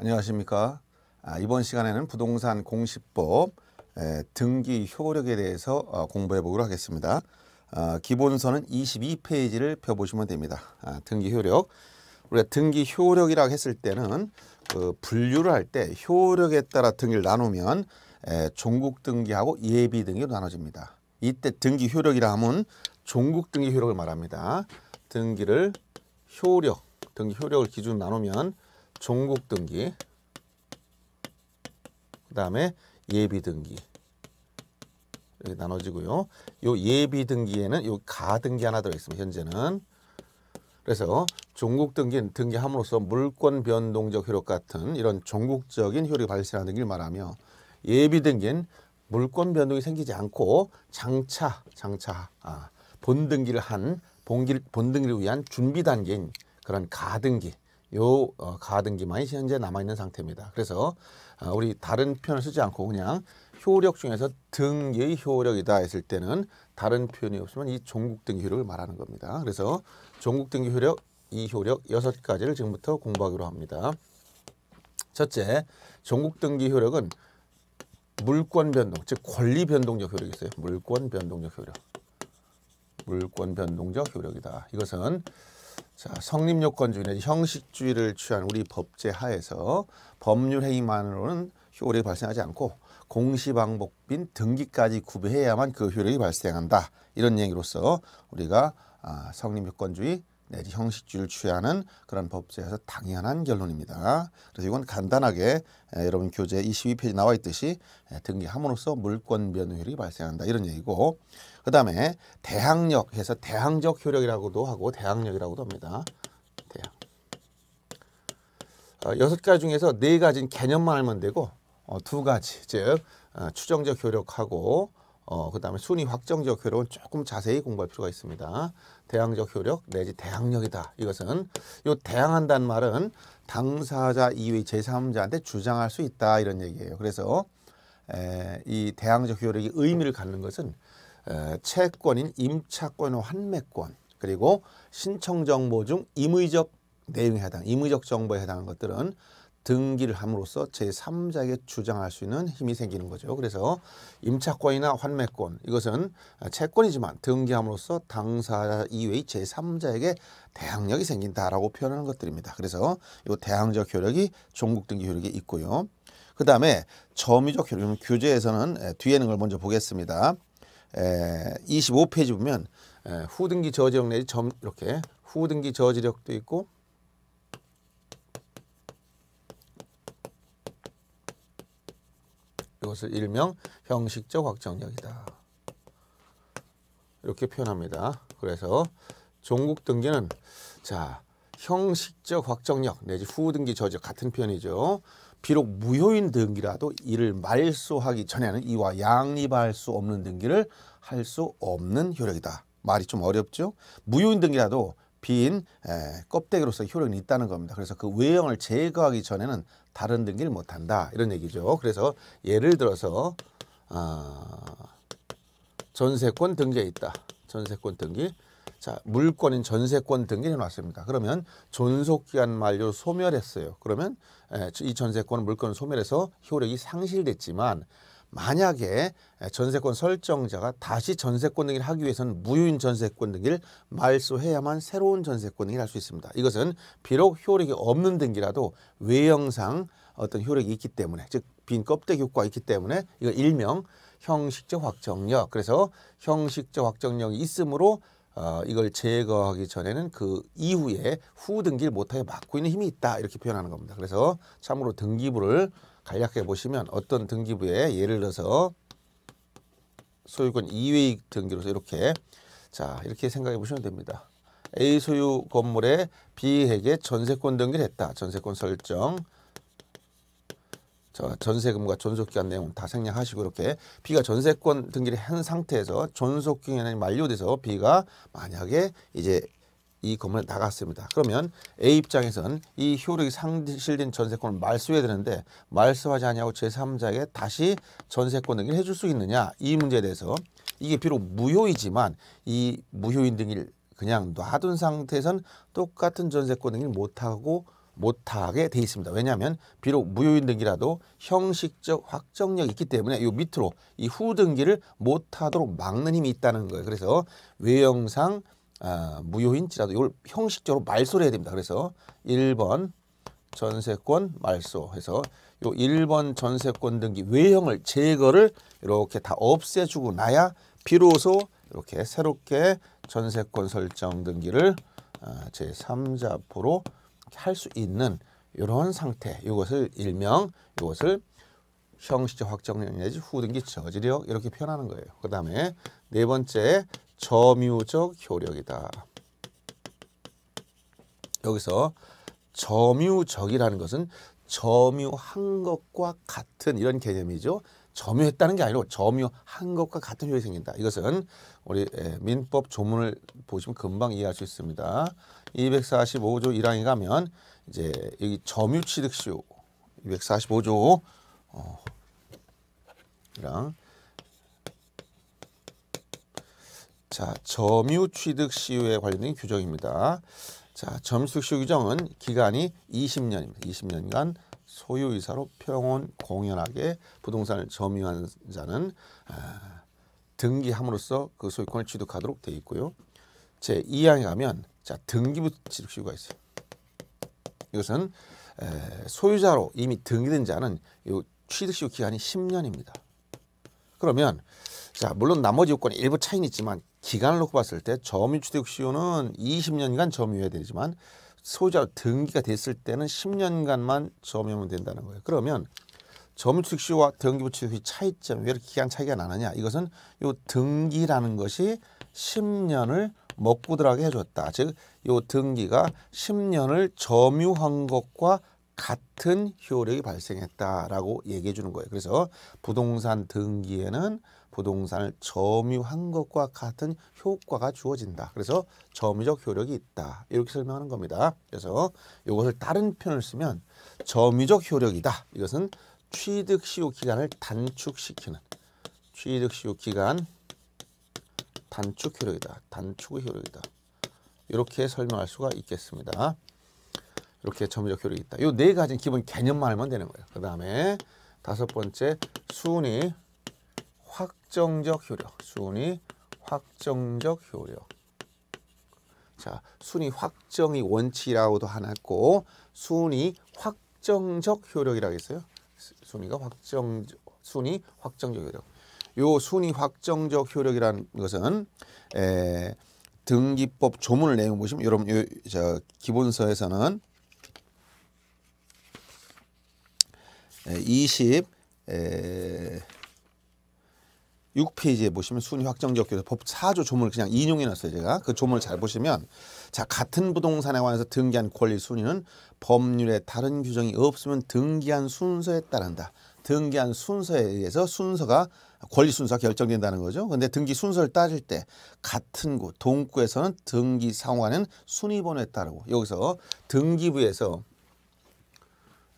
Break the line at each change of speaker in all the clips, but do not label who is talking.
안녕하십니까. 아, 이번 시간에는 부동산 공시법 에, 등기 효력에 대해서 어, 공부해 보도록 하겠습니다. 아, 기본서는 22페이지를 펴보시면 됩니다. 아, 등기 효력. 우리가 등기 효력이라고 했을 때는 그 분류를 할 때 효력에 따라 등기를 나누면 에, 종국 등기하고 예비 등기로 나눠집니다. 이때 등기 효력이라 하면 종국 등기 효력을 말합니다. 등기를 효력, 등기 효력을 기준 나누면 종국 등기 그 다음에 예비 등기 이렇게 나눠지고요. 요 예비 등기에는 요가 등기 하나 들어있습니다. 현재는 그래서 종국 등기 등기함으로써 물권 변동적 효력 같은 이런 종국적인 효력이 발생하는 등 말하며 예비 등기는 물권 변동이 생기지 않고 장차 장차 아, 본 등기를 한 본기, 본 등기를 위한 준비 단계인 그런 가 등기 요 어, 가등기만이 현재 남아 있는 상태입니다. 그래서 어, 우리 다른 표현을 쓰지 않고 그냥 효력 중에서 등의 효력이다 했을 때는 다른 표현이 없으면 이 종국 등기 효력을 말하는 겁니다. 그래서 종국 등기 효력 이 효력 여섯 가지를 지금부터 공부하기로 합니다. 첫째, 종국 등기 효력은 물권 변동, 즉 권리 변동적 효력이 있어요. 물권 변동적 효력. 물권 변동적 효력이다. 이것은 자, 성립요건 중에 형식주의를 취한 우리 법제 하에서 법률 행위만으로는 효력이 발생하지 않고 공시방법인 등기까지 구비해야만 그 효력이 발생한다. 이런 얘기로서 우리가 아, 성립요건주의 내지 형식주의를 취하는 그런 법제에서 당연한 결론입니다. 그래서 이건 간단하게 에, 여러분 교재 22페이지 나와 있듯이 에, 등기함으로써 물권 변효율이 발생한다. 이런 얘기고 그 다음에 대항력 해서 대항적 효력이라고도 하고 대항력이라고도 합니다. 대항. 어, 여섯 가지 중에서 네 가지는 개념만 알면 되고 어, 두 가지 즉 어, 추정적 효력하고 어, 그 다음에 순위 확정적 효력은 조금 자세히 공부할 필요가 있습니다. 대항적 효력 내지 대항력이다. 이것은 요 대항한다는 말은 당사자 이외 제3자한테 주장할 수 있다 이런 얘기예요. 그래서 에, 이 대항적 효력이 의미를 갖는 것은 채권인 임차권 환매권 그리고 신청 정보 중 임의적 내용에 해당 임의적 정보에 해당한 것들은 등기를 함으로써 제3자에게 주장할 수 있는 힘이 생기는 거죠. 그래서 임차권이나 환매권 이것은 채권이지만 등기함으로써 당사 자 이외의 제3자에게 대항력이 생긴다라고 표현하는 것들입니다. 그래서 이 대항적 효력이 종국등기 효력이 있고요. 그 다음에 점유적 효력, 교재에서는 뒤에 있는 걸 먼저 보겠습니다. 25페이지 보면 에, 후등기 저지력 내지 점 이렇게 후등기 저지력도 있고 이것을 일명 형식적 확정력이다. 이렇게 표현합니다. 그래서 종국 등기는 자 형식적 확정력 내지 후등기 저지력 같은 표현이죠. 비록 무효인 등기라도 이를 말소하기 전에는 이와 양립할 수 없는 등기를 할 수 없는 효력이다. 말이 좀 어렵죠? 무효인 등기라도 비 에, 껍데기로서 효력이 있다는 겁니다. 그래서 그 외형을 제거하기 전에는 다른 등기를 못한다. 이런 얘기죠. 그래서 예를 들어서 어, 전세권 등기에 있다. 전세권 등기 자, 물권인 전세권 등기를 해놨습니다. 그러면 존속기한 만료 소멸했어요. 그러면 예, 이 전세권 물권 소멸해서 효력이 상실됐지만 만약에 예, 전세권 설정자가 다시 전세권 등기를 하기 위해서는 무효인 전세권 등기를 말소해야만 새로운 전세권 등기를 할 수 있습니다. 이것은 비록 효력이 없는 등기라도 외형상 어떤 효력이 있기 때문에 즉 빈 껍데기 효과가 있기 때문에 이거 일명 형식적 확정력 그래서 형식적 확정력이 있으므로 어, 이걸 제거하기 전에는 그 이후에 후 등기를 못하게 막고 있는 힘이 있다 이렇게 표현하는 겁니다. 그래서 참고로 등기부를 간략하게 보시면 어떤 등기부에 예를 들어서 소유권 이외의 등기로서 이렇게 자 이렇게 생각해 보시면 됩니다. A 소유 건물에 B에게 전세권 등기를 했다. 전세권 설정 저 전세금과 존속기한 내용 다 생략하시고 이렇게 B가 전세권 등기를 한 상태에서 존속기간이 만료돼서 B가 만약에 이제 이 건물에 나갔습니다. 그러면 A 입장에선 이 효력이 상실된 전세권을 말소해야 되는데 말소하지 아니하고 제3자에게 다시 전세권 등기를 해줄 수 있느냐 이 문제에 대해서 이게 비록 무효이지만 이 무효인 등기를 그냥 놔둔 상태에선 똑같은 전세권 등기를 못하고 못하게 돼 있습니다. 왜냐하면 비록 무효인 등기라도 형식적 확정력이 있기 때문에 이 밑으로 이 후등기를 못하도록 막는 힘이 있다는 거예요. 그래서 외형상 아, 무효인지라도 이걸 형식적으로 말소해야 를 됩니다. 그래서 1번 전세권 말소해서 요 1번 전세권 등기 외형을 제거를 이렇게 다 없애주고 나야 비로소 이렇게 새롭게 전세권 설정 등기를 아, 제3자 포로 할수 있는 이런 상태 이것을 일명 이것을 형식적 확정력 내지 후등기 저지력 이렇게 표현하는 거예요. 그 다음에 네 번째 점유적 효력이다. 여기서 점유적이라는 것은 점유한 것과 같은 이런 개념이죠. 점유했다는 게 아니고 점유한 것과 같은 효력이 생긴다. 이것은 우리 예, 민법 조문을 보시면 금방 이해할 수 있습니다. 245조 1항에 가면 이제 여기 점유취득시효 245조 어, 이랑 자 점유취득시효에 관련된 규정입니다. 자 점유취득시효 규정은 기간이 20년입니다. 20년간 소유이사로 평온 공연하게 부동산을 점유한 자는 아, 등기함으로써 그 소유권을 취득하도록 돼 있고요. 제 2항에 가면 자 등기부터 취득시효가 있어요. 이것은 에, 소유자로 이미 등기된 자는 이 취득시효 기간이 10년입니다. 그러면 자 물론 나머지 요건이 일부 차이는 있지만 기간을 놓고 봤을 때 점유 취득시효는 20년간 점유해야 되지만 소유자 등기가 됐을 때는 10년간만 점유하면 된다는 거예요. 그러면 점수식시와 등기부칙의 차이점 왜 이렇게 기간 차이가 나느냐 이것은 요 등기라는 것이 10년을 먹고 들어가게 해줬다. 즉 요 등기가 10년을 점유한 것과 같은 효력이 발생했다라고 얘기해 주는 거예요. 그래서 부동산 등기에는 부동산을 점유한 것과 같은 효과가 주어진다. 그래서 점유적 효력이 있다. 이렇게 설명하는 겁니다. 그래서 이것을 다른 표현을 쓰면 점유적 효력이다. 이것은 취득 시효 기간을 단축시키는 취득 시효 기간 단축 효력이다. 단축 효력이다. 이렇게 설명할 수가 있겠습니다. 이렇게 점유적 효력이 있다. 이 네 가지 기본 개념만 알면 되는 거예요. 그 다음에 다섯 번째 순위 확정적 효력. 순위 확정적 효력. 자, 순위 확정이 원칙이라고도 하나 있고 순위 확정적 효력이라고 했어요. 순위가 확정 순위 확정적 효력. 요 순위 확정적 효력이라는 것은 에, 등기법 조문을 내용 보시면 여러분 요, 저 기본서에서는 에, 20 에, 6페이지에 보시면 순위 확정지역 규제 법 4조 조문을 그냥 인용해 놨어요. 제가 그 조문을 잘 보시면 자 같은 부동산에 관해서 등기한 권리 순위는 법률에 다른 규정이 없으면 등기한 순서에 따른다. 등기한 순서에 의해서 순서가 권리 순서가 결정된다는 거죠. 근데 등기 순서를 따질 때 같은 곳 동구에서는 등기 상호하는 순위번호에 따르고 여기서 등기부에서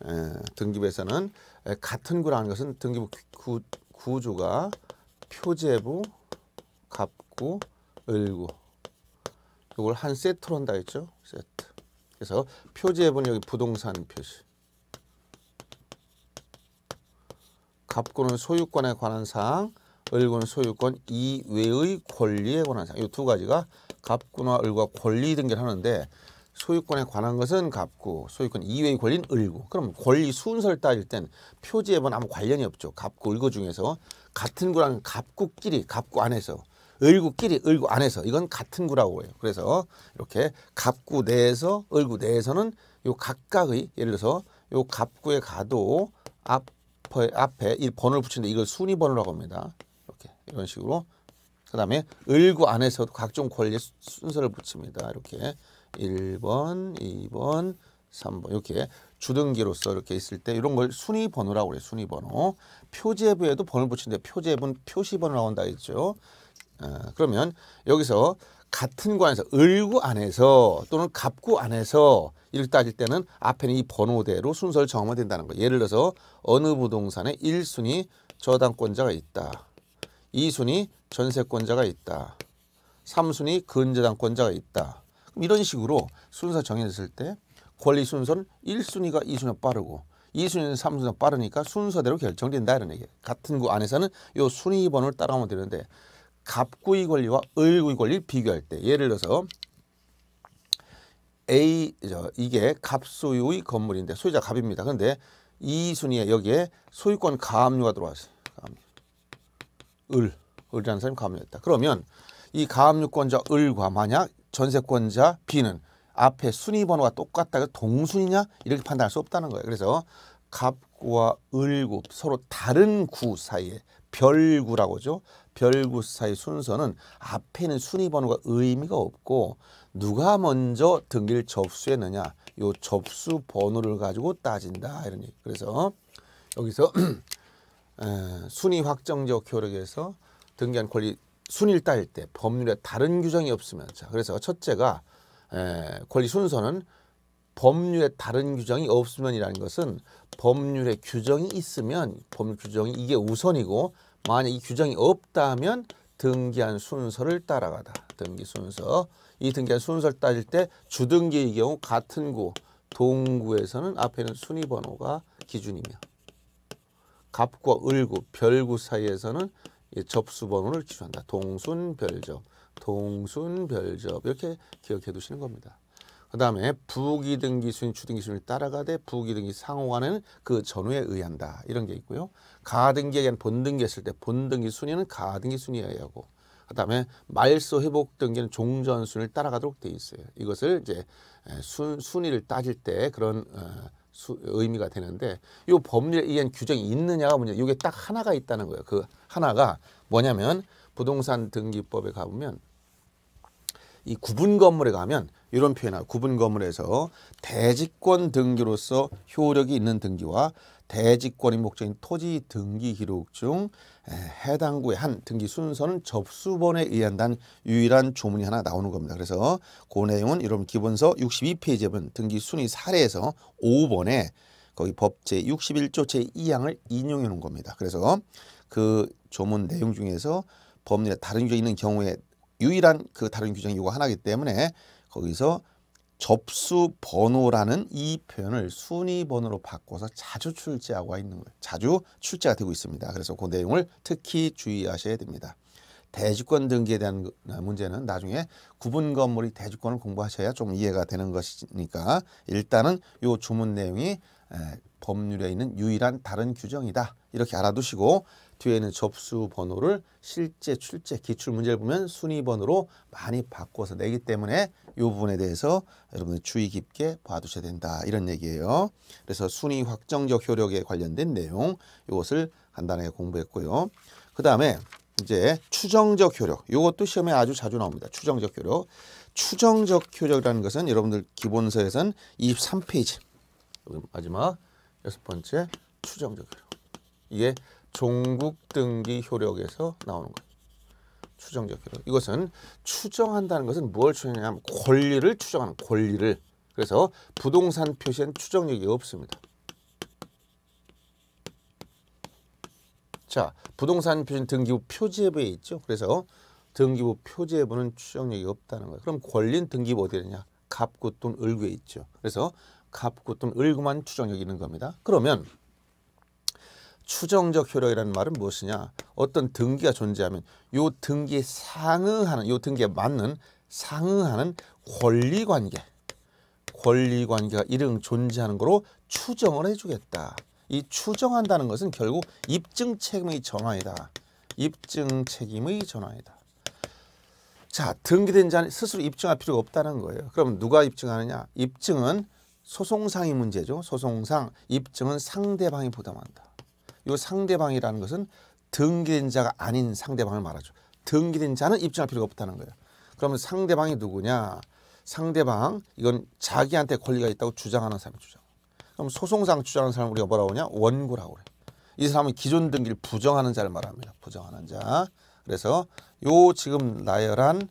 에, 예, 등기부에서는 에, 같은 구라는 것은 등기부 구, 구조가 표제부, 갑구, 을구 이걸 한 세트로 한다 했죠? 세트. 그래서 표제부는 여기 부동산 표시. 갑구는 소유권에 관한 사항, 을구는 소유권 이외의 권리에 관한 사항. 이 두 가지가 갑구나 을구와 권리 등기를 하는데 소유권에 관한 것은 갑구, 소유권 이외의 권리는 을구. 그럼 권리 순서를 따질 땐 표제부는 아무 관련이 없죠. 갑구, 을구 중에서 같은 구랑 갑구끼리 갑구 안에서 을구끼리 을구 안에서 이건 같은 구라고 해요. 그래서 이렇게 갑구 내에서 을구 내에서는 요 각각의 예를 들어서 요 갑구에 가도 앞에 앞에 이 번호를 붙이는데 이걸 순위 번호라고 합니다. 이렇게 이런 식으로 그다음에 을구 안에서도 각종 권리 순서를 붙입니다. 이렇게 1번, 2번, 3번 이렇게 주등기로서 이렇게 있을 때 이런 걸 순위 번호라고 그래요. 순위 번호. 표제부에도 번호를 붙이는데 표제부는 표시번호 나온다 했죠. 어, 그러면 여기서 같은 관에서 을구 안에서 또는 갑구 안에서 이렇게 따질 때는 앞에는 이 번호대로 순서를 정하면 된다는 거예요. 예를 들어서 어느 부동산에 일순위 저당권자가 있다. 이순위 전세권자가 있다. 삼순위 근저당권자가 있다. 그럼 이런 식으로 순서 정해졌을 때 권리 순서는 1순위가 2순위 가 빠르고 2순위는 3순위 가 빠르니까 순서대로 결정된다 이런 얘기 같은 구 안에서는 요 순위번호를 따라가면 되는데 갑구의 권리와 을구의 권리를 비교할 때 예를 들어서 A 저, 이게 갑소유의 건물인데 소유자 갑입니다. 그런데 2순위에 여기에 소유권 가압류가 들어왔어요. 가압류. 을, 을이라는 사람이 가압류했다. 그러면 이 가압류권자 을과 만약 전세권자 B는 앞에 순위 번호가 똑같다고 동순이냐 이렇게 판단할 수 없다는 거예요. 그래서 갑과 을구 서로 다른 구 사이에 별구라고 하죠 별구 사이 순서는 앞에 는 순위 번호가 의미가 없고 누가 먼저 등기를 접수했느냐 요 접수 번호를 가지고 따진다 이런 얘기. 그래서 여기서 에, 순위 확정적 효력에서 등기한 권리 순위를 따질 때 법률에 다른 규정이 없으면 자 그래서 첫째가 에, 예, 권리 순서는 법률에 다른 규정이 없으면이라는 것은 법률에 규정이 있으면 법률 규정이 이게 우선이고 만약 이 규정이 없다면 등기한 순서를 따라가다. 등기 순서. 이 등기한 순서를 따질 때 주등기의 경우 같은 구, 동구에서는 앞에는 순위 번호가 기준이며 갑과 을구, 별구 사이에서는 접수 번호를 기준한다. 동순, 별접. 동순, 별접 이렇게 기억해 두시는 겁니다. 그 다음에 부기등기순이 주등기순을 따라가되 부기등기 상호간에는 그 전후에 의한다. 이런 게 있고요. 가등기에 대한 본등기 했을 때 본등기 순위는 가등기 순위에 의하고 그 다음에 말소 회복 등기는 종전 순을 따라가도록 돼 있어요. 이것을 이제 순, 순위를 따질 때 그런 어, 수, 의미가 되는데 이 법률에 의한 규정이 있느냐가 문제. 이게 딱 하나가 있다는 거예요. 그 하나가 뭐냐면 부동산 등기법에 가보면 이 구분 건물에 가면 이런 표현하고 구분 건물에서 대지권 등기로서 효력이 있는 등기와 대지권이 목적인 토지 등기 기록 중 해당 구의 한 등기 순서는 접수번에 의한단 유일한 조문이 하나 나오는 겁니다. 그래서 그 내용은 이런 기본서 62페이지에 보면 등기 순위 사례에서 5번에 거기 법 제 61조 제2항을 인용해 놓은 겁니다. 그래서 그 조문 내용 중에서 법률에 다른 규정이 있는 경우에 유일한 그 다른 규정이 이거 하나이기 때문에 거기서 접수 번호라는 이 표현을 순위 번호로 바꿔서 자주 출제하고 있는 거예요. 자주 출제가 되고 있습니다. 그래서 그 내용을 특히 주의하셔야 됩니다. 대지권 등기에 대한 문제는 나중에 구분 건물이 대지권을 공부하셔야 좀 이해가 되는 것이니까 일단은 요 주문 내용이 법률에 있는 유일한 다른 규정이다. 이렇게 알아두시고 뒤에는 접수 번호를 실제 출제 기출 문제를 보면 순위번호로 많이 바꿔서 내기 때문에 이 부분에 대해서 여러분들 주의 깊게 봐두셔야 된다 이런 얘기예요. 그래서 순위 확정적 효력에 관련된 내용 이것을 간단하게 공부했고요. 그 다음에 이제 추정적 효력 이것도 시험에 아주 자주 나옵니다. 추정적 효력 추정적 효력이라는 것은 여러분들 기본서에선 23페이지 마지막 여섯 번째 추정적 효력 이게 종국 등기 효력에서 나오는 거예요. 추정적 효력. 이것은 추정한다는 것은 뭘 추정하냐면 권리를 추정하는 권리를. 그래서 부동산 표시엔 추정력이 없습니다. 자, 부동산 표시 등기부 표지부에 있죠. 그래서 등기부 표지부는 추정력이 없다는 거예요. 그럼 권리는 등기부 어디에 있냐? 갑구 또는 을구에 있죠. 그래서 갑구 또는 을구만 추정력이 있는 겁니다. 그러면 추정적 효력이라는 말은 무엇이냐? 어떤 등기가 존재하면 요 등기에 상응하는 요 등기에 맞는 상응하는 권리 관계 권리 관계가 이런 존재하는 거로 추정을 해주겠다. 이 추정한다는 것은 결국 입증 책임의 전환이다. 입증 책임의 전환이다. 자, 등기된 자는 스스로 입증할 필요가 없다는 거예요. 그럼 누가 입증하느냐? 입증은 소송상의 문제죠. 소송상 입증은 상대방이 부담한다. 이 상대방이라는 것은 등기된 자가 아닌 상대방을 말하죠. 등기된 자는 입증할 필요가 없다는 거예요. 그러면 상대방이 누구냐? 상대방 이건 자기한테 권리가 있다고 주장하는 사람의 주장. 그럼 소송상 주장하는 사람 우리가 뭐라고 하냐? 원고라고 그래. 이 사람은 기존 등기를 부정하는 자를 말합니다. 부정하는 자. 그래서 요 지금 나열한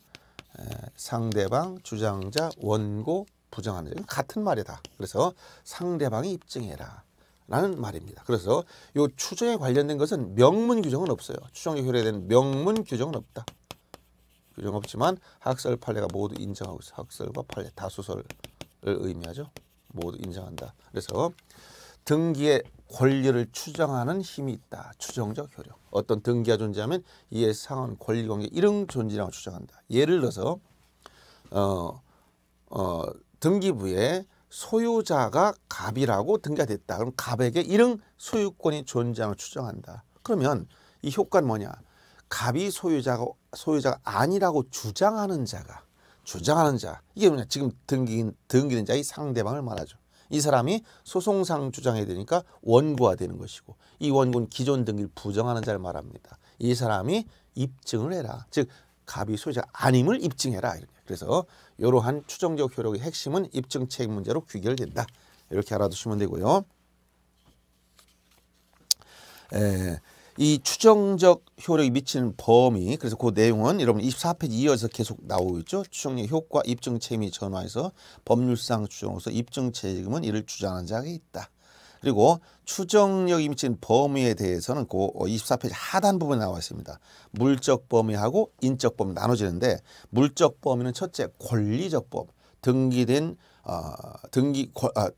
상대방, 주장자, 원고, 부정하는 자 같은 말이다. 그래서 상대방이 입증해라. 라는 말입니다. 그래서 요 추정에 관련된 것은 명문 규정은 없어요. 추정에 효력에 대한 명문 규정은 없다. 규정 없지만 학설 판례가 모두 인정하고 있어 요 학설과 판례 다수설을 의미하죠. 모두 인정한다. 그래서 등기의 권리를 추정하는 힘이 있다. 추정적 효력. 어떤 등기가 존재하면 이에 상한 권리관계 이런 존재라고 추정한다. 예를 들어서 어, 어, 등기부에 소유자가 갑이라고 등재가 됐다. 그럼 갑에게 이런 소유권이 존재함을 추정한다. 그러면 이 효과는 뭐냐? 갑이 소유자가 소유자가 아니라고 주장하는 자가 주장하는 자 이게 뭐냐? 지금 등기 등기는 자의 상대방을 말하죠. 이 사람이 소송상 주장해야 되니까 원고가 되는 것이고 이 원고는 기존 등기를 부정하는 자를 말합니다. 이 사람이 입증을 해라. 즉 갑이 소유자 아님을 입증해라. 이렇게 그래서 이러한 추정적 효력의 핵심은 입증 책임 문제로 귀결된다. 이렇게 알아두시면 되고요. 에, 이 추정적 효력이 미치는 범위 그래서 그 내용은 여러분 24페이지 이어서 계속 나오고 있죠. 추정력 효과 입증 책임이 전화해서 법률상 추정으로서 입증 책임은 이를 주장하는 자가 있다. 그리고 추정력이 미친 범위에 대해서는 그 24페이지 하단 부분에 나와 있습니다. 물적 범위하고 인적 범위 나눠지는데 물적 범위는 첫째 권리적 범 등기된 어, 등기, 아,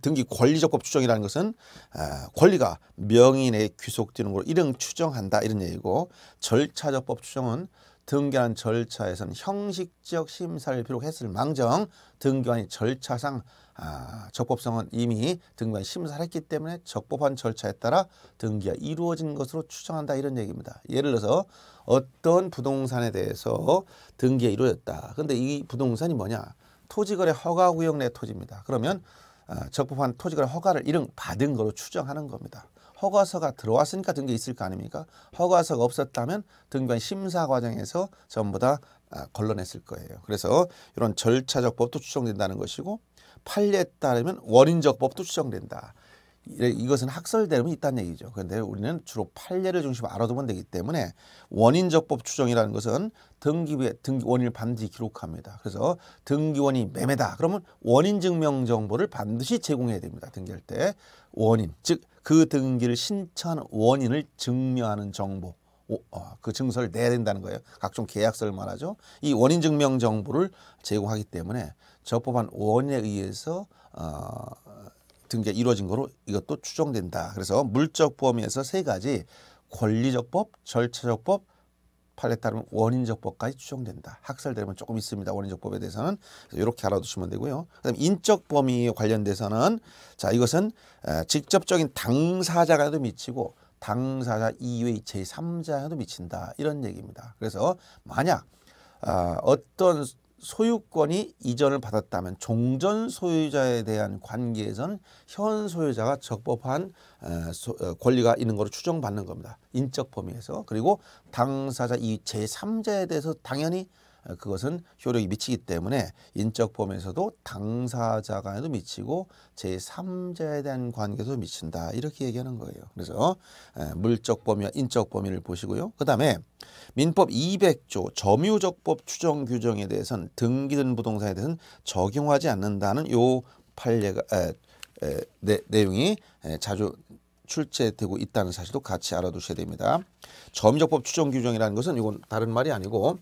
등기 권리적법 추정이라는 것은 아, 권리가 명인에 귀속되는 걸 이름 추정한다 이런 얘기고 절차적법 추정은 등기하는 절차에서는 형식적 심사를 비록했을 망정 등기관이 절차상 아, 적법성은 이미 등기관이 심사를 했기 때문에 적법한 절차에 따라 등기가 이루어진 것으로 추정한다 이런 얘기입니다. 예를 들어서 어떤 부동산에 대해서 등기가 이루어졌다. 근데 이 부동산이 뭐냐? 토지거래 허가구역 내 토지입니다. 그러면 아, 적법한 토지거래 허가를 이름 받은 거로 추정하는 겁니다. 허가서가 들어왔으니까 등교 있을 거 아닙니까? 허가서가 없었다면 등교 심사 과정에서 전부 다 아, 걸러냈을 거예요. 그래서 이런 절차적 법도 추정된다는 것이고 판례에 따르면 원인적 법도 추정된다. 이것은 학설대로면 있다는 얘기죠. 그런데 우리는 주로 판례를 중심으로 알아두면 되기 때문에 원인적법 추정이라는 것은 등기부에 등기원을 인 반드시 기록합니다. 그래서 등기원이 매매다. 그러면 원인 증명 정보를 반드시 제공해야 됩니다. 등기할 때. 원인, 즉 그 등기를 신청한 원인을 증명하는 정보, 어, 그 증서를 내야 된다는 거예요. 각종 계약서를 말하죠. 이 원인 증명 정보를 제공하기 때문에 적법한 원인에 의해서 어, 등기가 이루어진 거로 이것도 추정된다. 그래서 물적 범위에서 세 가지 권리적법, 절차적법, 판례 따르면 원인적법까지 추정된다. 학설되면 조금 있습니다. 원인적법에 대해서는 이렇게 알아두시면 되고요. 그다음 인적 범위에 관련돼서는 자 이것은 직접적인 당사자가도 미치고 당사자 이외의 제3자에도 미친다 이런 얘기입니다. 그래서 만약 어, 어떤 소유권이 이전을 받았다면 종전 소유자에 대한 관계에선 현 소유자가 적법한 어, 어, 권리가 있는 것으로 추정받는 겁니다. 인적 범위에서. 그리고 당사자 이 제3자에 대해서 당연히 그것은 효력이 미치기 때문에 인적 범위에서도 당사자 간에도 미치고 제3자에 대한 관계도 미친다 이렇게 얘기하는 거예요. 그래서 예, 물적 범위와 인적 범위를 보시고요. 그 다음에 민법 200조 점유적법 추정 규정에 대해서는 등기된 부동산에 대해서는 적용하지 않는다는 요 판례가 에, 에, 내, 내용이 에, 자주 출제되고 있다는 사실도 같이 알아두셔야 됩니다. 점유적법 추정 규정이라는 것은 이건 다른 말이 아니고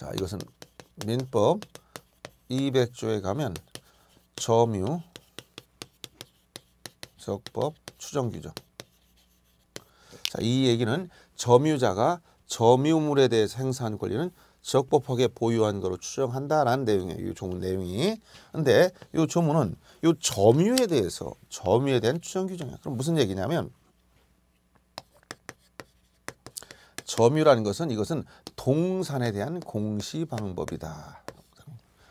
자, 이것은 민법 200조에 가면 점유 적법 추정 규정. 자, 이 얘기는 점유자가 점유물에 대해서 행 권리는 적법하게 보유한 거로 추정한다라는 내용이에요. 이 조문 내용이. 근데 이 조문은 이 점유에 대해서 점유에 대한 추정 규정이야. 그럼 무슨 얘기냐면 점유라는 것은 이것은 동산에 대한 공시 방법이다.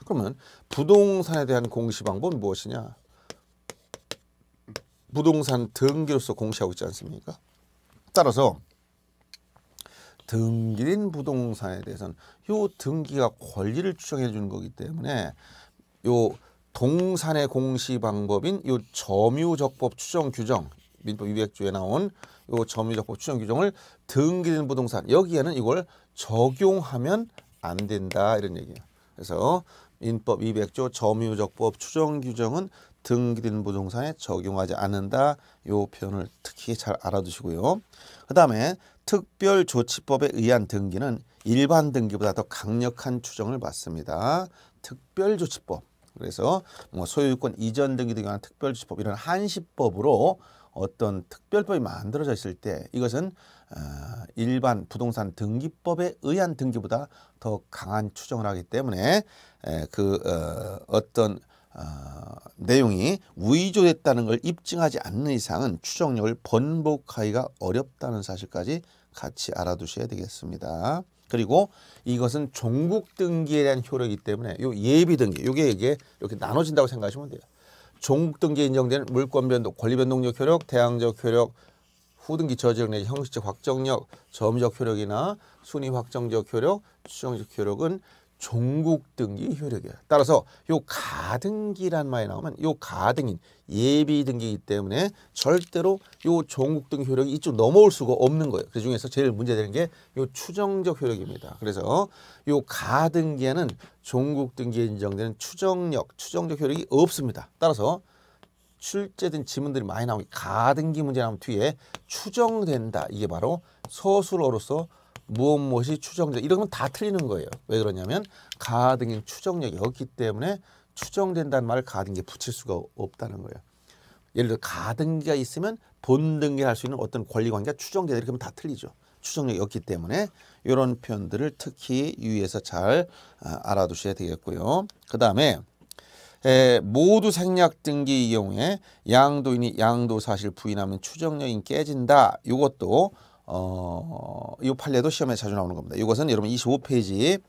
그러면 부동산에 대한 공시 방법은 무엇이냐? 부동산 등기로서 공시하고 있지 않습니까? 따라서 등기인 부동산에 대해서는 요 등기가 권리를 추정해 주는 거기 때문에 요 동산의 공시 방법인 요 점유적법 추정 규정 민법 200조에 나온 요 점유자법 추정 규정을 등기된 부동산 여기에는 이걸 적용하면 안 된다 이런 얘기예요. 그래서 민법 200조 점유적법 추정 규정은 등기된 부동산에 적용하지 않는다. 요 표현을 특히 잘 알아두시고요. 그다음에 특별조치법에 의한 등기는 일반 등기보다 더 강력한 추정을 받습니다. 특별조치법. 그래서 뭐 소유권 이전 등기 등기하 특별조치법 이런 한시법으로 어떤 특별법이 만들어져 있을 때 이것은 어, 일반 부동산 등기법에 의한 등기보다 더 강한 추정을 하기 때문에 그 어, 어떤 어, 내용이 위조됐다는 걸 입증하지 않는 이상은 추정력을 번복하기가 어렵다는 사실까지 같이 알아두셔야 되겠습니다. 그리고 이것은 종국 등기에 대한 효력이기 때문에 요 예비 등기 요게 이게 이렇게 나눠진다고 생각하시면 돼요. 종국 등기에 인정되는 물권 변동, 권리 변동력 효력, 대항적 효력, 후등기 저지역 내지 형식적 확정력, 점적 효력이나 순위 확정적 효력, 수정적 효력은 종국 등기 효력이에요. 따라서 요 가등기란 말이 나오면 요 가등인 예비 등기이기 때문에 절대로 요 종국 등기 효력이 이쪽 넘어올 수가 없는 거예요. 그중에서 제일 문제되는 게 요 추정적 효력입니다. 그래서 요 가등기에는 종국 등기에 인정되는 추정력, 추정적 효력이 없습니다. 따라서 출제된 지문들이 많이 나오기 가등기 문제 나오면 뒤에 추정된다. 이게 바로 서술어로서 무엇 무엇이 추정적 이런 건 다 틀리는 거예요. 왜 그러냐면 가등인 추정력이없기 때문에 추정된다는 말을 가등기에 붙일 수가 없다는 거예요. 예를 들어 가등기가 있으면 본등기 할 수 있는 어떤 권리관계가 추정되다 이렇게 하면 다 틀리죠. 추정력이 없기 때문에 이런 표현들을 특히 유의해서 잘 아, 알아두셔야 되겠고요. 그 다음에 모두 생략 등기의 경우에 양도인이 양도 사실 부인하면 추정력이 깨진다. 이것도 어, 이 판례도 시험에 자주 나오는 겁니다. 이것은 여러분 25페이지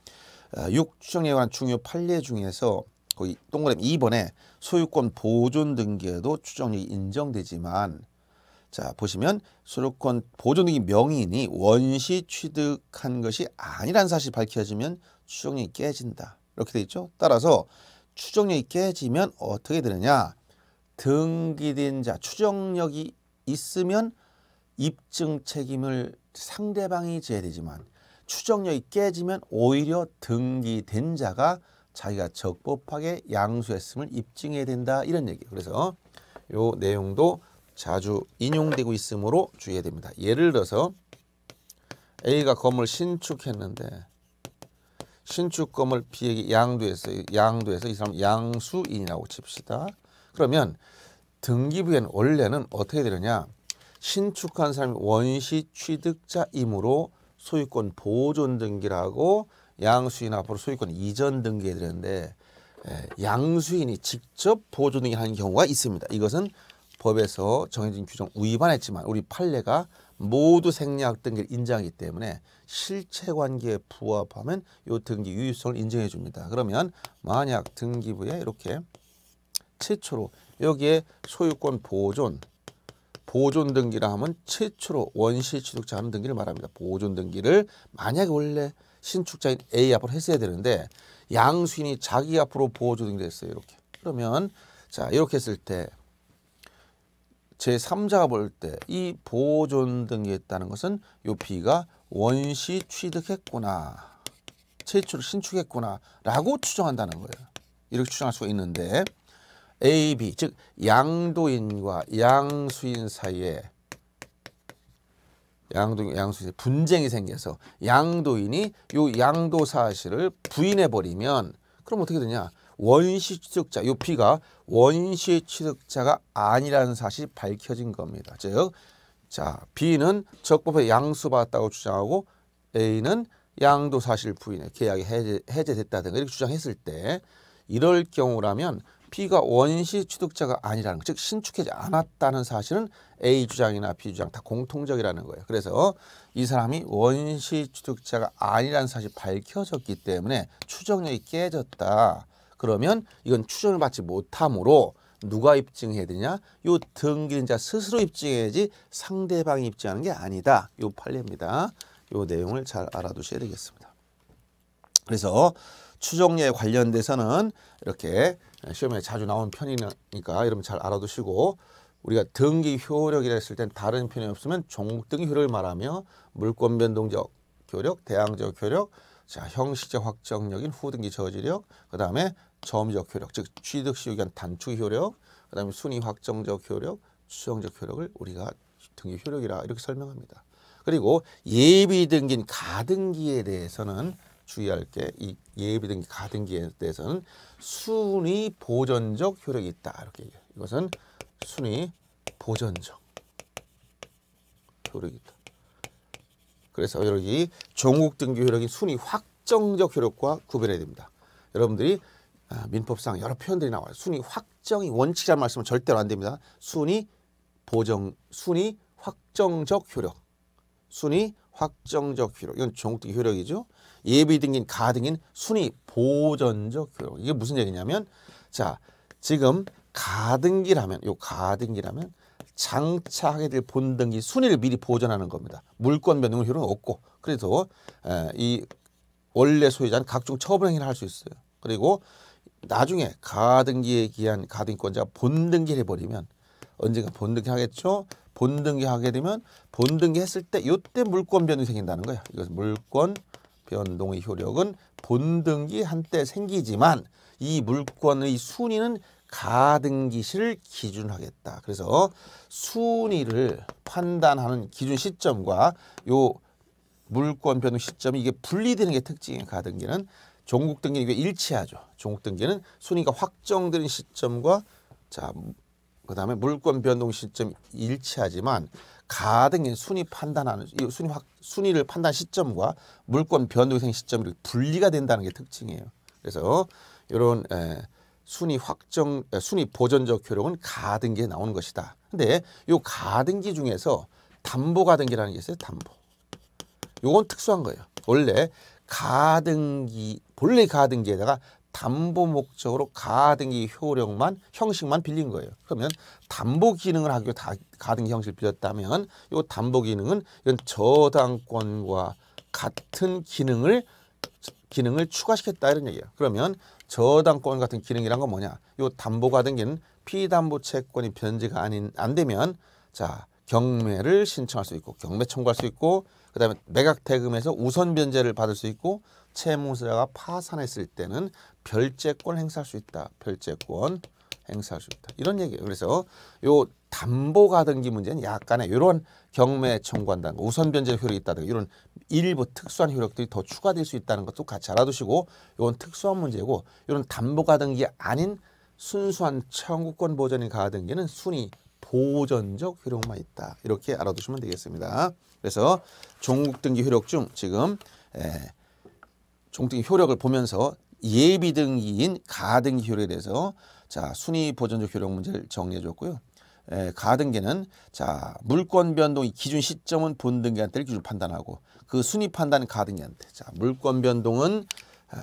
어, 육정에 관한 중요 판례 중에서 거기 동그라미 2번에 소유권 보존 등기에도 추정이 력 인정되지만 자 보시면 소유권 보존 등기 명인이 원시 취득한 것이 아니란 사실 밝혀지면 추정이 력 깨진다 이렇게 돼 있죠. 따라서 추정력이 깨지면 어떻게 되느냐 등기된 자 추정력이 있으면 입증 책임을 상대방이 져야 되지만 추정력이 깨지면 오히려 등기된 자가 자기가 적법하게 양수했음을 입증해야 된다 이런 얘기 그래서 요 내용도 자주 인용되고 있으므로 주의해야 됩니다. 예를 들어서 A가 건물 신축했는데 신축 건물 B에게 양도했어요 양도해서 이 사람 양수인이라고 칩시다. 그러면 등기부에는 원래는 어떻게 되느냐 신축한 사람이 원시 취득자이므로 소유권 보존 등기라고 양수인 앞으로 소유권 이전 등기해 드렸는데 예, 양수인이 직접 보존 등기 하는 경우가 있습니다. 이것은 법에서 정해진 규정 위반했지만 우리 판례가 모두 생략 등기를 인정하기 때문에 실체 관계에 부합하면 요 등기 유효성을 인정해 줍니다. 그러면 만약 등기부에 이렇게 최초로 여기에 소유권 보존 보존 등기라 하면 최초로 원시 취득자 하는 등기를 말합니다. 보존 등기를 만약에 원래 신축자인 A 앞으로 했어야 되는데 양수인이 자기 앞으로 보존 등기를 했어요. 이렇게. 그러면 자 이렇게 했을 때 제3자가 볼 때 이 보존 등기했다는 것은 요 B가 원시 취득했구나. 최초로 신축했구나 라고 추정한다는 거예요. 이렇게 추정할 수가 있는데 AB 즉 양도인과 양수인 사이에 양도 양수인 분쟁이 생겨서 양도인이 요 양도 사실을 부인해 버리면 그럼 어떻게 되냐? 원시 취득자 요 P가 원시 취득자가 아니라는 사실이 밝혀진 겁니다. 즉 자, B는 적법에 양수받았다고 주장하고 A는 양도 사실 부인해 계약이 해제, 해제됐다든가 이렇게 주장했을 때 이럴 경우라면 B가 원시 취득자가 아니라는 즉 신축하지 않았다는 사실은 A 주장이나 B 주장 다 공통적이라는 거예요. 그래서 이 사람이 원시 취득자가 아니라는 사실이 밝혀졌기 때문에 추정력이 깨졌다. 그러면 이건 추정을 받지 못함으로 누가 입증해야 되냐? 요 등기인자 스스로 입증해야지 상대방이 입증하는 게 아니다. 요 판례입니다. 요 내용을 잘 알아두셔야 되겠습니다. 그래서 추정리에 관련돼서는 이렇게 시험에 자주 나온 편이니까 여러분 잘 알아두시고 우리가 등기 효력이라 했을 땐 다른 편이 없으면 종목등기 효력을 말하며 물권 변동적 효력, 대항적 효력, 자 형식적 확정력인 후등기 저지력, 그 다음에 점적 효력, 즉 취득 시효기한 단축 효력, 그 다음에 순위 확정적 효력, 추정적 효력을 우리가 등기 효력이라 이렇게 설명합니다. 그리고 예비 등기인 가등기에 대해서는 주의할 게 이 예비등기 가등기에 대해서는 순위 보전적 효력이 있다 이렇게 얘기해요. 이것은 순위 보전적 효력이 있다. 그래서 여기 종국 등기 효력이 순위 확정적 효력과 구별해야 됩니다. 여러분들이 아, 민법상 여러 표현들이 나와요. 순위 확정이 원칙이라는 말씀은 절대로 안 됩니다. 순위 보정, 순위 확정적 효력, 순위 확정적 효력. 이건 종국등기 효력이죠. 예비 등인 가 등인 순위 보전적 교육. 이게 무슨 얘기냐면 자 지금 가등기라면 요 가등기라면 장차하게 될 본등기 순위를 미리 보전하는 겁니다. 물권 변동 효율은 없고 그래서 에, 이 원래 소유자는 각종 처분 행위를 할 수 있어요. 그리고 나중에 가등기에 기한 가등권자 본등기를 해버리면 언젠가 본등기 하겠죠. 본등기 하게 되면 본등기 했을 때요때 물권 변동이 생긴다는 거예요. 이것은 물권 변동의 효력은 본등기 한때 생기지만 이 물권의 순위는 가등기 시를 기준하겠다. 그래서 순위를 판단하는 기준 시점과 요 물권 변동 시점이 이게 분리되는 게 특징이에요. 가등기는 종국 등기는 이게 일치하죠. 종국 등기는 순위가 확정되는 시점과 자 그다음에 물권 변동 시점 이 일치하지만 가등의 순위 판단하는 순위 확, 순위를 판단 시점과 물권 변동생 시점이 분리가 된다는 게 특징이에요. 그래서 이런 에, 순위 확정 에, 순위 보전적 효력은 가등기에 나오는 것이다. 근데 요 가등기 중에서 담보 가등기라는 게 있어요. 담보. 요건 특수한 거예요. 원래 가등기 본래 가등기에다가 담보 목적으로 가등기 효력만 형식만 빌린 거예요. 그러면 담보 기능을 하기로 다 가등 형식을 빌렸다면 이 담보 기능은 이런 저당권과 같은 기능을 기능을 추가시켰다 이런 얘기예요. 그러면 저당권 같은 기능이란 건 뭐냐? 이 담보 가등 기는 피담보 채권이 변제가 아닌 안 되면 자 경매를 신청할 수 있고 경매 청구할 수 있고 그다음에 매각 대금에서 우선 변제를 받을 수 있고 채무자가 파산했을 때는 별제권 행사할 수 있다. 별제권 행사할 수 있다. 이런 얘기예요. 그래서 요 담보 가등기 문제는 약간의 이런 경매 청구한다는 거, 우선 변제 효력이 있다든가 이런 일부 특수한 효력들이 더 추가될 수 있다는 것도 같이 알아두시고 이건 특수한 문제고 이런 담보 가등기 아닌 순수한 청구권 보전이 가등기는 순위 보전적 효력만 있다. 이렇게 알아두시면 되겠습니다. 그래서 종국등기 효력 중 지금 에, 예, 종국등기 효력을 보면서 예비등기인 가등기 효력에 대해서 자 순위 보전적 효력 문제를 정리해 줬고요. 에, 예, 가등기는 자 물권 변동 기준 시점은 본등기한테를 기준 판단하고 그 순위 판단은 가등기한테 자 물권 변동은 어,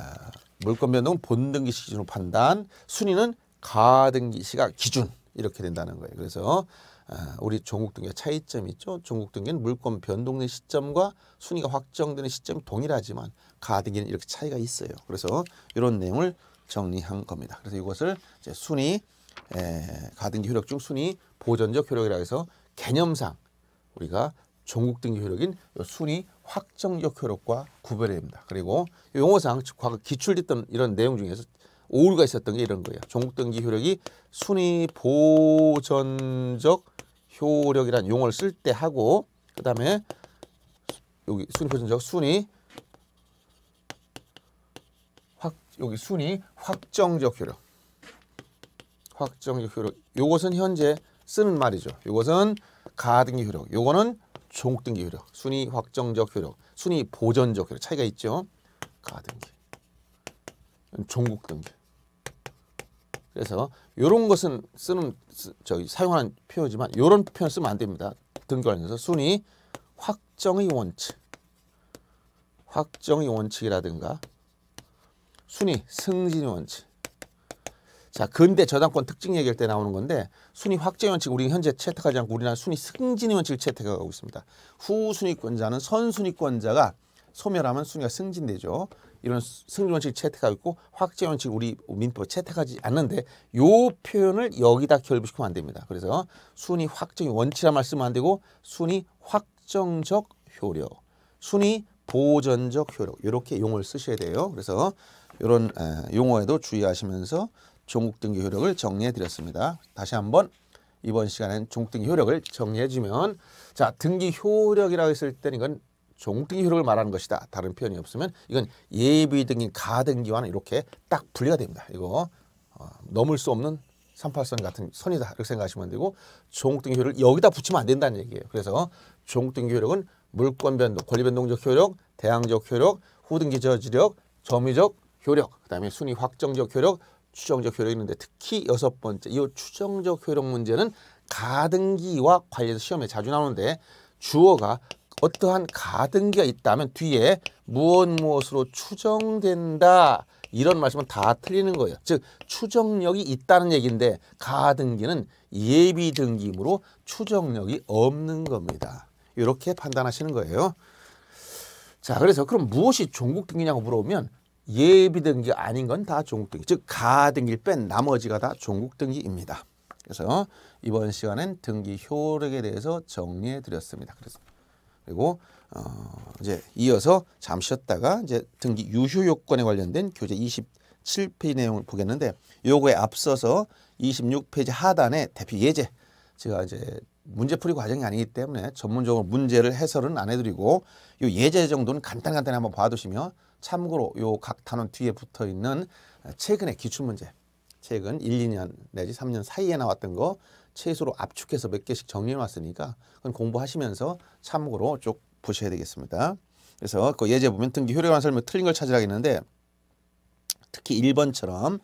물권 변동은 본등기 기준으로 판단 순위는 가등기 시가 기준 이렇게 된다는 거예요. 그래서 어, 우리 종국등기의 차이점이 있죠. 종국등기는 물권 변동된 시점과 순위가 확정되는 시점이 동일하지만 가등기는 이렇게 차이가 있어요. 그래서 이런 내용을 정리한 겁니다. 그래서 이것을 이제 순위 에, 가등기 효력 중 순위 보전적 효력이라 해서 개념상 우리가 종국 등기 효력인 순위 확정적 효력과 구별됩니다. 해 그리고 용어상 과거 기출됐던 이런 내용 중에서 오류가 있었던 게 이런 거예요. 종국 등기 효력이 순위 보전적 효력이란 용어를 쓸 때 하고 그다음에 여기 순위 보전적 순위 확 여기 순위 확정적 효력 확정적 효력 요것은 현재 쓰는 말이죠. 이것은 가등기 효력, 요거는 종등기 효력, 순위 확정적 효력, 순위 보전적 효력 차이가 있죠. 가등기, 종국등기. 그래서 이런 것은 쓰는 저기 사용하는 표현이지만 이런 표현 쓰면 안 됩니다. 등기 관련서 순위 확정의 원칙, 확정의 원칙이라든가 순위 승진의 원칙, 자, 근대 저당권 특징 얘기할 때 나오는 건데 순위 확정 원칙 우리 현재 채택하지 않고 우리나라 순위 승진의 원칙을 채택하고 있습니다. 후 순위권자는 선 순위권자가 소멸하면 순위가 승진되죠. 이런 승진 원칙 채택하고 있고 확재 원칙 우리 민법 채택하지 않는데 요 표현을 여기다 결부시키면 안 됩니다. 그래서 순위 확정 원칙이라 말씀면안 되고 순위 확정적 효력, 순위 보전적 효력 이렇게 용어를 쓰셔야 돼요. 그래서 이런 용어에도 주의하시면서 종국 등기 효력을 정리해 드렸습니다. 다시 한번 이번 시간엔 종국 등기 효력을 정리해 주면 자 등기 효력이라고 했을 때는 이건 종국 등기 효력을 말하는 것이다. 다른 표현이 없으면 이건 예비 등기 가등기와는 이렇게 딱 분리가 됩니다. 이거 어, 넘을 수 없는 38선 같은 선이다 이렇게 생각하시면 되고 종국 등기 효력을 여기다 붙이면 안 된다는 얘기예요. 그래서 종국 등기 효력은 물권 변동, 권리 변동적 효력, 대항적 효력, 후등기 저지력, 점유적 효력, 그다음에 순위 확정적 효력, 추정적 효력이 있는데 특히 여섯 번째 이 추정적 효력 문제는 가등기와 관련해서 시험에 자주 나오는데 주어가 어떠한 가등기가 있다면 뒤에 무엇 무엇으로 추정된다 이런 말씀은 다 틀리는 거예요. 즉 추정력이 있다는 얘기인데 가등기는 예비 등기이므로 추정력이 없는 겁니다. 이렇게 판단하시는 거예요. 자 그래서 그럼 무엇이 종국 등기냐고 물어보면 예비 등기 아닌 건 다 종국 등기, 즉 가등기를 뺀 나머지가 다 종국 등기입니다. 그래서 이번 시간엔 등기 효력에 대해서 정리해 드렸습니다. 그래서 그리고 어 이제 이어서 잠시 쉬었다가 이제 등기 유효 요건에 관련된 교재 27페이지 내용을 보겠는데 요거에 앞서서 26페이지 하단에 대표 예제 제가 이제 문제풀이 과정이 아니기 때문에 전문적으로 문제를 해설은 안 해드리고 요 예제 정도는 간단간단히 한번 봐두시면 참고로 요 각 단원 뒤에 붙어 있는 최근의 기출문제 최근 1, 2년 내지 3년 사이에 나왔던 거 최소로 압축해서 몇 개씩 정리해 놨으니까 그건 공부하시면서 참고로 쭉 보셔야 되겠습니다. 그래서 그 예제 보면 등기 효력한 설명 틀린 걸찾으라 했는데 특히 1번처럼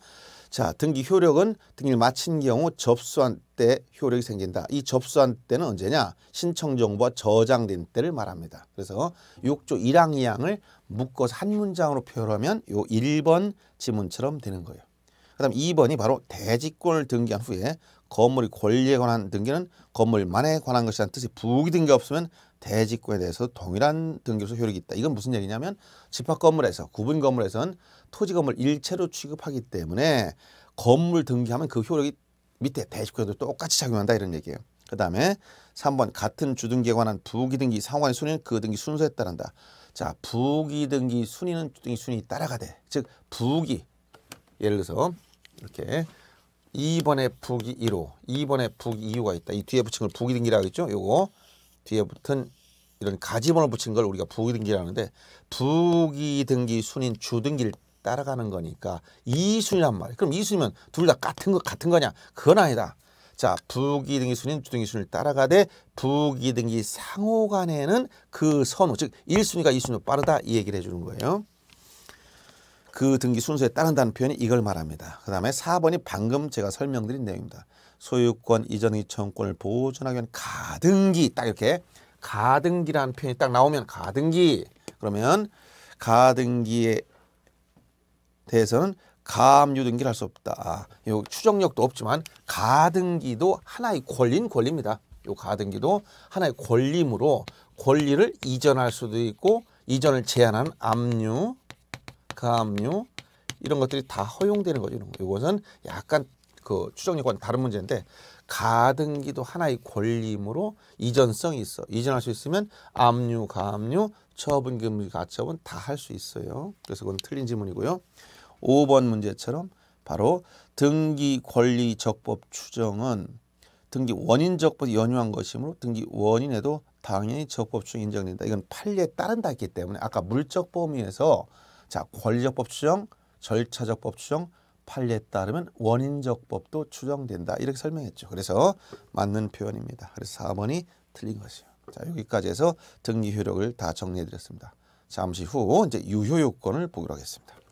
자, 등기 효력은 등기를 마친 경우 접수한 때 효력이 생긴다. 이 접수한 때는 언제냐? 신청 정보가 저장된 때를 말합니다. 그래서 6조 1항 2항을 묶어서 한 문장으로 표현하면 요 1번 지문처럼 되는 거예요. 그다음 2번이 바로 대지권을 등기한 후에 건물이 권리에 관한 등기는 건물만에 관한 것이란 뜻이 부기 등기 없으면 대지권에 대해서 동일한 등기로서 효력이 있다. 이건 무슨 얘기냐면 집합 건물에서 구분 건물에서는 토지 건물 일체로 취급하기 때문에 건물 등기하면 그 효력이 밑에 대지권에도 똑같이 작용한다 이런 얘기예요. 그 다음에 3번 같은 주등기에 관한 부기등기 상호의 순위는 그 등기 순서에 따른다. 자 부기등기 순위는 주등기 순위 따라가되 즉 부기 예를 들어서 이렇게 2번에 북이 1호, 2번에 북이 2호가 있다. 이 뒤에 붙인 걸부기 등기라고 했죠? 요거 뒤에 붙은 이런 가지번호 붙인 걸 우리가 부기 등기라는데 부기 등기 순인 주등기를 따라가는 거니까 이순이란 말이에요. 그럼 이순이면 둘 다 같은 거 같은 거냐? 그건 아니다. 자, 부기 등기 순인 주등기 순을 따라가되 부기 등기 상호 간에는 그 선호 즉 1순위가 2순위 빠르다 이 얘기를 해 주는 거예요. 그 등기 순서에 따른다는 표현이 이걸 말합니다. 그 다음에 4번이 방금 제가 설명드린 내용입니다. 소유권, 이전의청권을 보존하기 위한 가등기 딱 이렇게 가등기라는 표현이 딱 나오면 가등기 그러면 가등기에 대해서는 가압류등기를 할 수 없다. 아, 요 추정력도 없지만 가등기도 하나의 권리인 권리입니다. 요 가등기도 하나의 권리므로 권리를 이전할 수도 있고 이전을 제한한 압류 가압류 이런 것들이 다 허용되는 거죠. 이런 거. 이것은 약간 그 추정 요건 다른 문제인데 가등기도 하나의 권리이므로 이전성이 있어. 이전할 수 있으면 압류, 가압류, 처분, 금리, 가처분 다 할 수 있어요. 그래서 그건 틀린 질문이고요. 5번 문제처럼 바로 등기 권리 적법 추정은 등기 원인 적법 연유한 것이므로 등기 원인에도 당연히 적법추 인정된다. 이건 판례에 따른다 했기 때문에 아까 물적 범위에서 자, 권리적법 추정, 절차적법 추정, 판례에 따르면 원인적법도 추정된다. 이렇게 설명했죠. 그래서 맞는 표현입니다. 그래서 4번이 틀린 것이요. 자, 여기까지 해서 등기 효력을 다 정리해 드렸습니다. 잠시 후 이제 유효 요건을 보기로 하겠습니다.